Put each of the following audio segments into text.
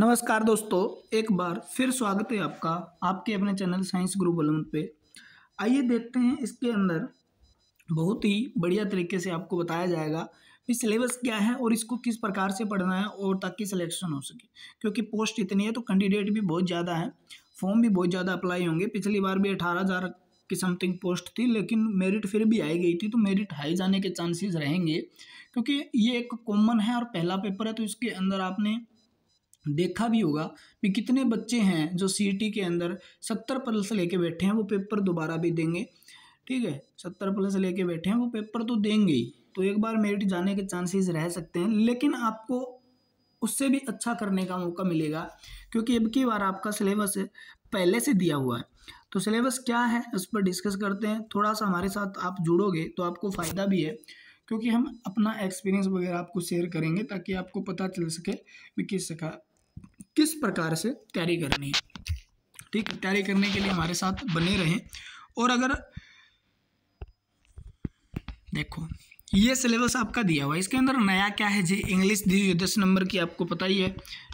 नमस्कार दोस्तों एक बार फिर स्वागत है आपका आपके अपने चैनल साइंस गुरु बलवन पे आइए देखते हैं इसके अंदर बहुत ही बढ़िया तरीके से आपको बताया जाएगा कि सिलेबस क्या है और इसको किस प्रकार से पढ़ना है और ताकि सिलेक्शन हो सके क्योंकि पोस्ट इतनी है तो कैंडिडेट भी बहुत ज़्यादा है फॉर्म भी बहुत ज़्यादा अप्लाई होंगे पिछली बार भी अठारह हज़ार की समथिंग पोस्ट थी लेकिन मेरिट फिर भी आई गई थी तो मेरिट हाई जाने के चांसेस रहेंगे क्योंकि ये एक कॉमन है और पहला पेपर है तो इसके अंदर आपने देखा भी होगा कि कितने बच्चे हैं जो सी के अंदर सत्तर प्लस लेके बैठे हैं वो पेपर दोबारा भी देंगे ठीक है सत्तर प्लस लेके बैठे हैं वो पेपर तो देंगे ही तो एक बार मेरिट जाने के चांसेस रह सकते हैं लेकिन आपको उससे भी अच्छा करने का मौका मिलेगा क्योंकि अब की बार आपका सिलेबस पहले से दिया हुआ है तो सिलेबस क्या है उस पर डिस्कस करते हैं थोड़ा सा हमारे साथ आप जुड़ोगे तो आपको फ़ायदा भी है क्योंकि हम अपना एक्सपीरियंस वगैरह आपको शेयर करेंगे ताकि आपको पता चल सके कि किस किस प्रकार से तैयारी करनी है ठीक है तैयारी करने के लिए हमारे साथ बने रहें और अगर देखो ये सिलेबस आपका दिया हुआ है इसके अंदर नया क्या है जी इंग्लिश दी हुई है दस नंबर की आपको पता ही है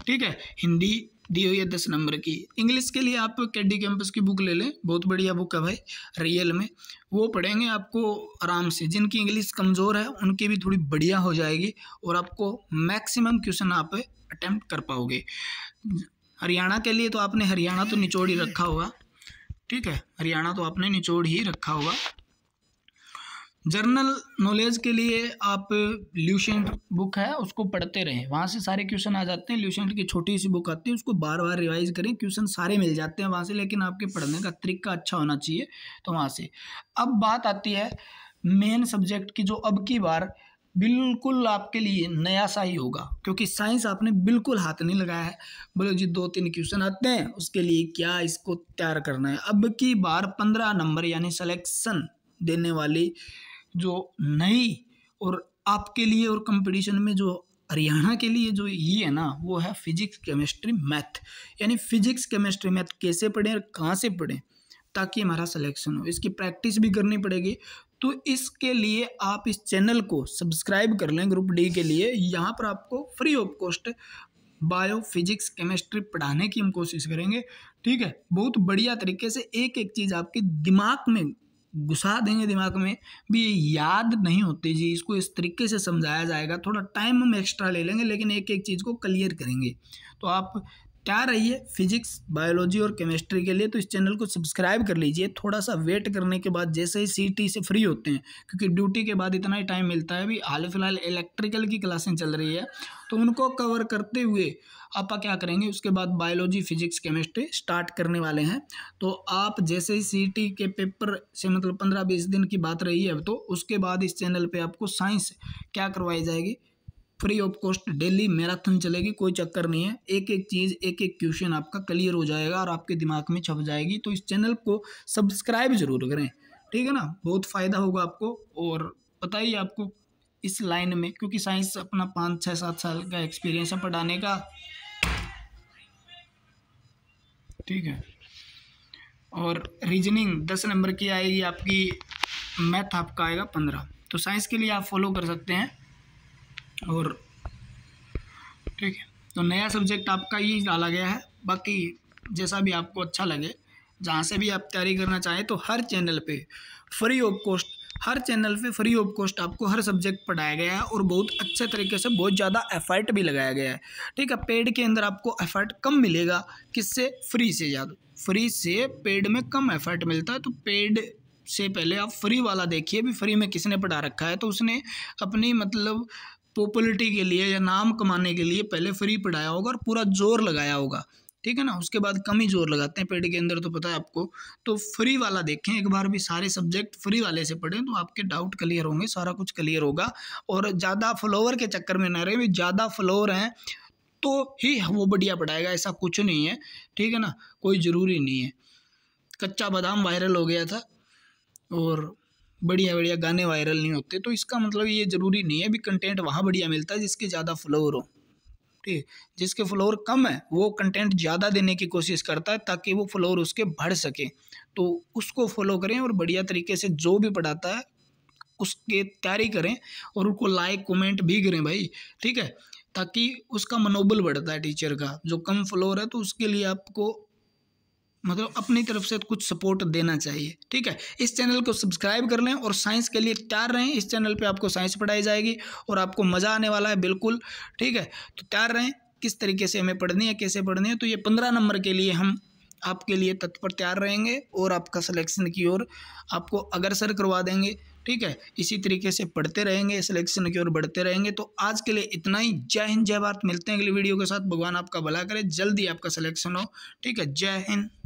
ठीक है हिंदी दी हुई है दस नंबर की इंग्लिश के लिए आप कैडी कैंपस की बुक ले लें बहुत बढ़िया बुक है भाई रियल में वो पढ़ेंगे आपको आराम से जिनकी इंग्लिश कमज़ोर है उनकी भी थोड़ी बढ़िया हो जाएगी और आपको मैक्सिमम क्वेश्चन आप अटैम्प्ट कर पाओगे हरियाणा के लिए तो आपने हरियाणा तो निचोड़ ही रखा होगा ठीक है हरियाणा तो आपने निचोड़ ही रखा होगा जर्नल नॉलेज के लिए आप ल्यूशेंट बुक है उसको पढ़ते रहें वहाँ से सारे क्वेश्चन आ जाते हैं ल्यूशेंट की छोटी सी बुक आती है उसको बार बार रिवाइज करें क्वेश्चन सारे मिल जाते हैं वहाँ से लेकिन आपके पढ़ने का तरीका अच्छा होना चाहिए तो वहाँ से अब बात आती है मेन सब्जेक्ट की जो अब की बार बिल्कुल आपके लिए नया सा ही होगा क्योंकि साइंस आपने बिल्कुल हाथ नहीं लगाया है बोलो जी दो तीन क्वेश्चन आते हैं उसके लिए क्या इसको तैयार करना है अब की बार पंद्रह नंबर यानी सिलेक्शन देने वाली जो नई और आपके लिए और कंपटीशन में जो हरियाणा के लिए जो ये है ना वो है फिजिक्स केमिस्ट्री मैथ यानी फिजिक्स केमिस्ट्री मैथ कैसे पढ़ें और कहाँ से पढ़ें ताकि हमारा सिलेक्शन हो इसकी प्रैक्टिस भी करनी पड़ेगी तो इसके लिए आप इस चैनल को सब्सक्राइब कर लें ग्रुप डी के लिए यहाँ पर आपको free of cost bio physics chemistry पढ़ाने की हम कोशिश करेंगे ठीक है बहुत बढ़िया तरीके से एक एक चीज़ आपके दिमाग में घुसा देंगे दिमाग में भी ये याद नहीं होती जी इसको इस तरीके से समझाया जाएगा थोड़ा टाइम हम एक्स्ट्रा ले लेंगे लेकिन एक एक चीज़ को क्लियर करेंगे तो आप क्या रही है फिजिक्स बायोलॉजी और केमिस्ट्री के लिए तो इस चैनल को सब्सक्राइब कर लीजिए थोड़ा सा वेट करने के बाद जैसे ही सीटी से फ्री होते हैं क्योंकि ड्यूटी के बाद इतना ही टाइम मिलता है अभी हाल फिलहाल इलेक्ट्रिकल की क्लासें चल रही है तो उनको कवर करते हुए आप क्या करेंगे उसके बाद बायोलॉजी फिजिक्स केमिस्ट्री स्टार्ट करने वाले हैं तो आप जैसे ही सी के पेपर से मतलब पंद्रह बीस दिन की बात रही है तो उसके बाद इस चैनल पर आपको साइंस क्या करवाई जाएगी free of cost daily marathon चलेगी कोई चक्कर नहीं है एक एक चीज़ एक एक क्वेश्चन आपका क्लियर हो जाएगा और आपके दिमाग में छप जाएगी तो इस चैनल को सब्सक्राइब ज़रूर करें ठीक है ना बहुत फ़ायदा होगा आपको और पता ही आपको इस लाइन में क्योंकि साइंस अपना पाँच छः सात साल का एक्सपीरियंस है पढ़ाने का ठीक है और रीजनिंग दस नंबर की आएगी आपकी मैथ आपका आएगा पंद्रह तो साइंस के लिए आप फॉलो कर सकते हैं और ठीक है तो नया सब्जेक्ट आपका ही डाला गया है बाकी जैसा भी आपको अच्छा लगे जहाँ से भी आप तैयारी करना चाहें तो हर चैनल पे फ्री ऑफ कॉस्ट हर चैनल पे फ्री ऑफ कॉस्ट आपको हर सब्जेक्ट पढ़ाया गया है और बहुत अच्छे तरीके से बहुत ज़्यादा एफर्ट भी लगाया गया है ठीक है पेड के अंदर आपको एफर्ट कम मिलेगा किससे फ्री से ज़्यादा फ्री से पेड में कम एफर्ट मिलता है तो पेड से पहले आप फ्री वाला देखिए भी फ्री में किसने पढ़ा रखा है तो उसने अपनी मतलब पॉपुलरिटी के लिए या नाम कमाने के लिए पहले फ्री पढ़ाया होगा और पूरा जोर लगाया होगा ठीक है ना उसके बाद कम ही जोर लगाते हैं पेड़ के अंदर तो पता है आपको तो फ्री वाला देखें एक बार भी सारे सब्जेक्ट फ्री वाले से पढ़ें तो आपके डाउट क्लियर होंगे सारा कुछ क्लियर होगा और ज़्यादा फ्लोवर के चक्कर में ना रहे भी ज़्यादा फ्लोवर हैं तो ही वो बढ़िया पढ़ाएगा ऐसा कुछ नहीं है ठीक है ना कोई ज़रूरी नहीं है कच्चा बादाम वायरल हो गया था और बढ़िया बढ़िया गाने वायरल नहीं होते तो इसका मतलब ये ज़रूरी नहीं है भी कंटेंट वहाँ बढ़िया मिलता है जिसके ज़्यादा फ्लोर हो ठीक है जिसके फ्लोर कम है वो कंटेंट ज़्यादा देने की कोशिश करता है ताकि वो फ्लोर उसके बढ़ सके तो उसको फॉलो करें और बढ़िया तरीके से जो भी पढ़ाता है उसके तैयारी करें और उनको लाइक कमेंट भी करें भाई ठीक है ताकि उसका मनोबल बढ़ता है टीचर का जो कम फ्लोर है तो उसके लिए आपको मतलब अपनी तरफ से कुछ सपोर्ट देना चाहिए ठीक है इस चैनल को सब्सक्राइब कर लें और साइंस के लिए तैयार रहें इस चैनल पे आपको साइंस पढ़ाई जाएगी और आपको मज़ा आने वाला है बिल्कुल ठीक है तो तैयार रहें किस तरीके से हमें पढ़नी है कैसे पढ़नी है तो ये पंद्रह नंबर के लिए हम आपके लिए तत्पर तैयार रहेंगे और आपका सलेक्शन की ओर आपको अग्रसर करवा देंगे ठीक है इसी तरीके से पढ़ते रहेंगे सिलेक्शन की ओर बढ़ते रहेंगे तो आज के लिए इतना ही जय हिंद जय भारत मिलते हैं अगली वीडियो के साथ भगवान आपका भला करे जल्दी आपका सिलेक्शन हो ठीक है जय हिंद